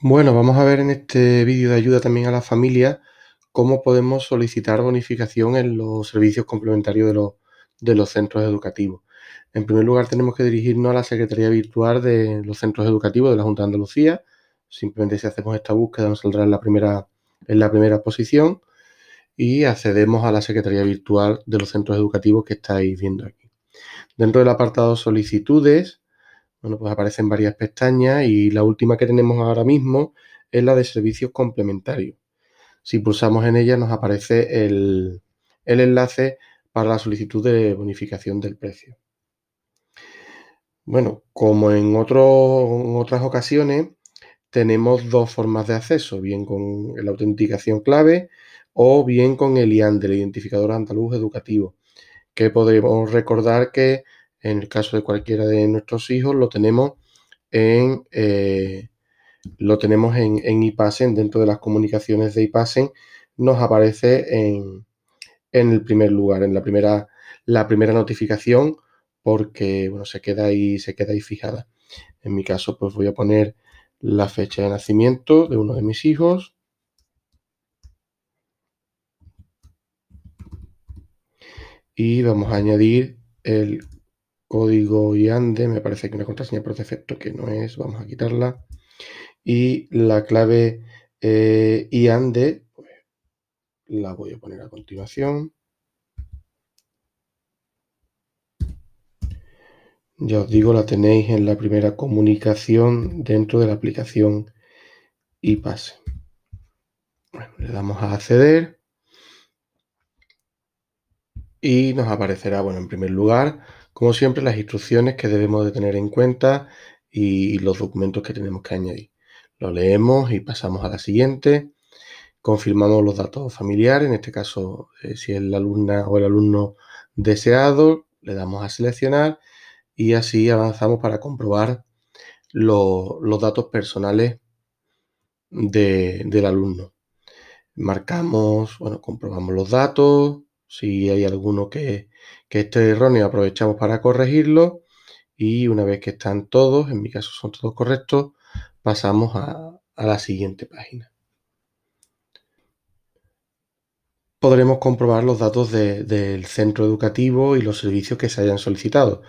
Bueno, vamos a ver en este vídeo de ayuda también a la familia cómo podemos solicitar bonificación en los servicios complementarios de los, de los centros educativos. En primer lugar, tenemos que dirigirnos a la Secretaría Virtual de los Centros Educativos de la Junta de Andalucía. Simplemente si hacemos esta búsqueda nos saldrá en la primera, en la primera posición y accedemos a la Secretaría Virtual de los Centros Educativos que estáis viendo aquí. Dentro del apartado solicitudes, bueno, pues aparecen varias pestañas y la última que tenemos ahora mismo es la de servicios complementarios. Si pulsamos en ella nos aparece el, enlace para la solicitud de bonificación del precio. Bueno, como en, otras ocasiones, tenemos dos formas de acceso, bien con la autenticación clave o bien con el IAND, el identificador andaluz educativo, que podemos recordar que en el caso de cualquiera de nuestros hijos, lo tenemos en, eh, lo tenemos en, en IPASEN, dentro de las comunicaciones de IPASEN, nos aparece en, el primer lugar, en la primera, la primera notificación, porque bueno, se queda ahí, se queda ahí fijada. En mi caso, pues voy a poner la fecha de nacimiento de uno de mis hijos. Y vamos a añadir el código IANDE, me parece que una contraseña por defecto que no es, vamos a quitarla. Y la clave IANDE, eh, pues, la voy a poner a continuación. Ya os digo, la tenéis en la primera comunicación dentro de la aplicación y le damos a acceder y nos aparecerá, bueno, en primer lugar, como siempre, las instrucciones que debemos de tener en cuenta y los documentos que tenemos que añadir. Lo leemos y pasamos a la siguiente. Confirmamos los datos familiares, en este caso, eh, si es la alumna o el alumno deseado, le damos a seleccionar y así avanzamos para comprobar los datos personales del alumno. Marcamos, bueno, comprobamos los datos, si hay alguno que, esté erróneo, aprovechamos para corregirlo. Y una vez que están todos, en mi caso son todos correctos, pasamos a, la siguiente página. podremos comprobar los datos del centro educativo y los servicios que se hayan solicitado.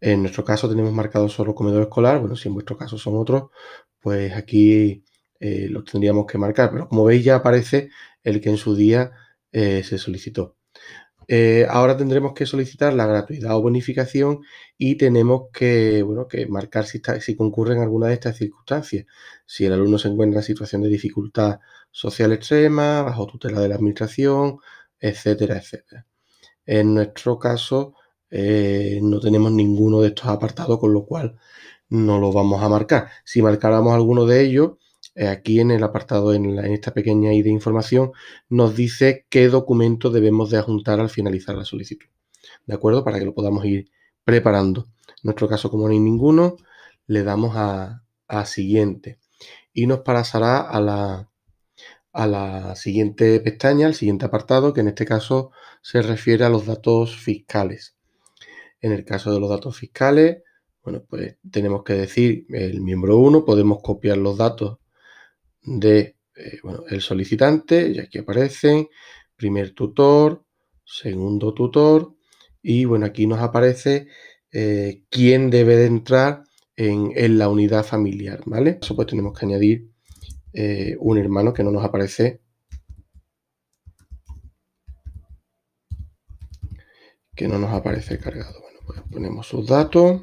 En nuestro caso tenemos marcado solo comedor escolar, bueno, si en vuestro caso son otros, pues aquí eh, los tendríamos que marcar, pero como veis ya aparece el que en su día eh, se solicitó. Eh, ahora tendremos que solicitar la gratuidad o bonificación y tenemos que, bueno, que marcar si, está, si concurren alguna de estas circunstancias. Si el alumno se encuentra en situación de dificultad social extrema, bajo tutela de la administración, etcétera, etcétera. En nuestro caso, eh, no tenemos ninguno de estos apartados, con lo cual no lo vamos a marcar. Si marcáramos alguno de ellos, eh, aquí en el apartado, en, esta pequeña I de información, nos dice qué documento debemos de adjuntar al finalizar la solicitud. ¿De acuerdo? Para que lo podamos ir preparando. En nuestro caso, como no hay ninguno, le damos a, siguiente. Y nos pasará a la, a la siguiente pestaña, al siguiente apartado, que en este caso se refiere a los datos fiscales. En el caso de los datos fiscales, bueno, pues tenemos que decir el miembro 1, podemos copiar los datos de eh, bueno, el solicitante, y aquí aparecen, primer tutor, segundo tutor, y bueno, aquí nos aparece eh, quién debe de entrar en, la unidad familiar, ¿vale? Por eso pues tenemos que añadir eh, un hermano que no nos aparece. Que no nos aparece cargado. Bueno, pues ponemos sus datos.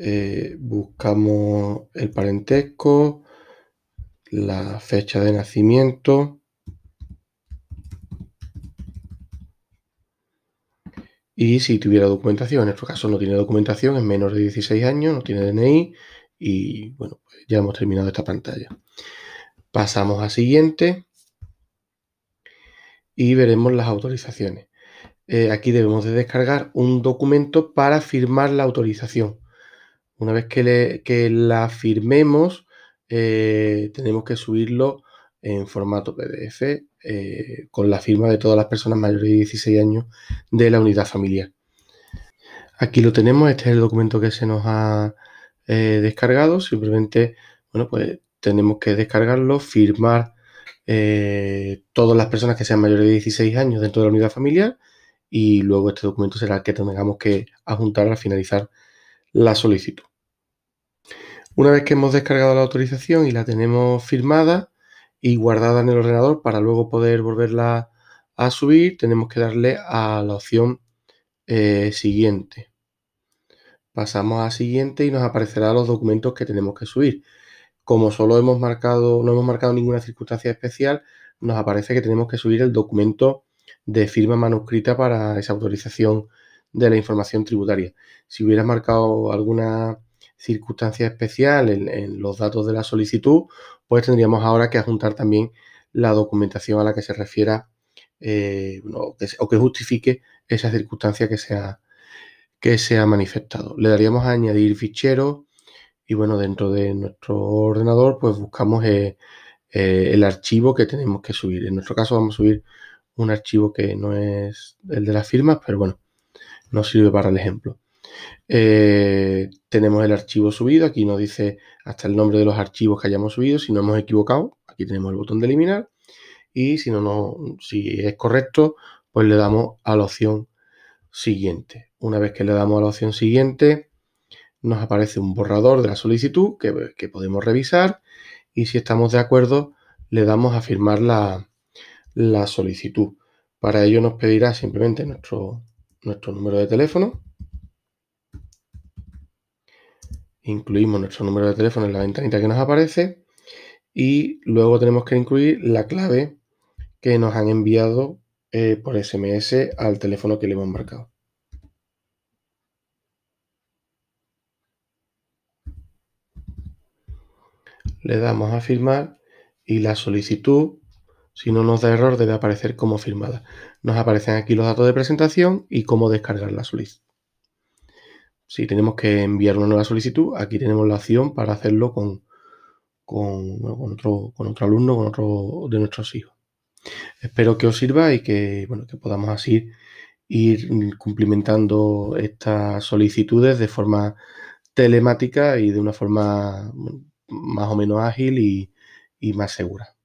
Eh, buscamos el parentesco, la fecha de nacimiento y si tuviera documentación, en nuestro caso no tiene documentación, es menor de 16 años, no tiene DNI y bueno, pues ya hemos terminado esta pantalla. Pasamos a siguiente y veremos las autorizaciones. Eh, aquí debemos de descargar un documento para firmar la autorización. Una vez que, la firmemos, eh, tenemos que subirlo en formato PDF eh, con la firma de todas las personas mayores de 16 años de la unidad familiar. Aquí lo tenemos, este es el documento que se nos ha eh, descargado. Simplemente, bueno, pues tenemos que descargarlo, firmar todas las personas que sean mayores de 16 años dentro de la unidad familiar y luego este documento será el que tengamos que adjuntar al finalizar la solicitud. Una vez que hemos descargado la autorización y la tenemos firmada y guardada en el ordenador para luego poder volverla a subir, tenemos que darle a la opción eh, siguiente. Pasamos a siguiente y nos aparecerán los documentos que tenemos que subir. Como solo hemos marcado, no hemos marcado ninguna circunstancia especial, nos aparece que tenemos que subir el documento de firma manuscrita para esa autorización de la información tributaria. Si hubiera marcado alguna circunstancia especial en, los datos de la solicitud, pues tendríamos ahora que adjuntar también la documentación a la que se refiera eh, o, que, justifique esa circunstancia que se ha, que se ha manifestado. Le daríamos a añadir fichero y bueno, dentro de nuestro ordenador pues buscamos eh, eh, el archivo que tenemos que subir. En nuestro caso vamos a subir un archivo que no es el de las firmas, pero bueno, nos sirve para el ejemplo. Eh, tenemos el archivo subido, aquí nos dice hasta el nombre de los archivos que hayamos subido, si no hemos equivocado, aquí tenemos el botón de eliminar y si, no, no, si es correcto, pues le damos a la opción siguiente. Una vez que le damos a la opción siguiente, nos aparece un borrador de la solicitud que, podemos revisar y si estamos de acuerdo, le damos a firmar la, la solicitud. Para ello nos pedirá simplemente nuestro, nuestro número de teléfono. Incluimos nuestro número de teléfono en la ventanita que nos aparece. Y luego tenemos que incluir la clave que nos han enviado eh, por SMS al teléfono que le hemos marcado. Le damos a firmar y la solicitud si no nos da error debe aparecer como firmada. Nos aparecen aquí los datos de presentación y cómo descargar la solicitud. Si tenemos que enviar una nueva solicitud, aquí tenemos la opción para hacerlo con, con, otro, alumno, con otro de nuestros hijos. Espero que os sirva y que, bueno, que podamos así ir cumplimentando estas solicitudes de forma telemática y de una forma más o menos ágil y más segura.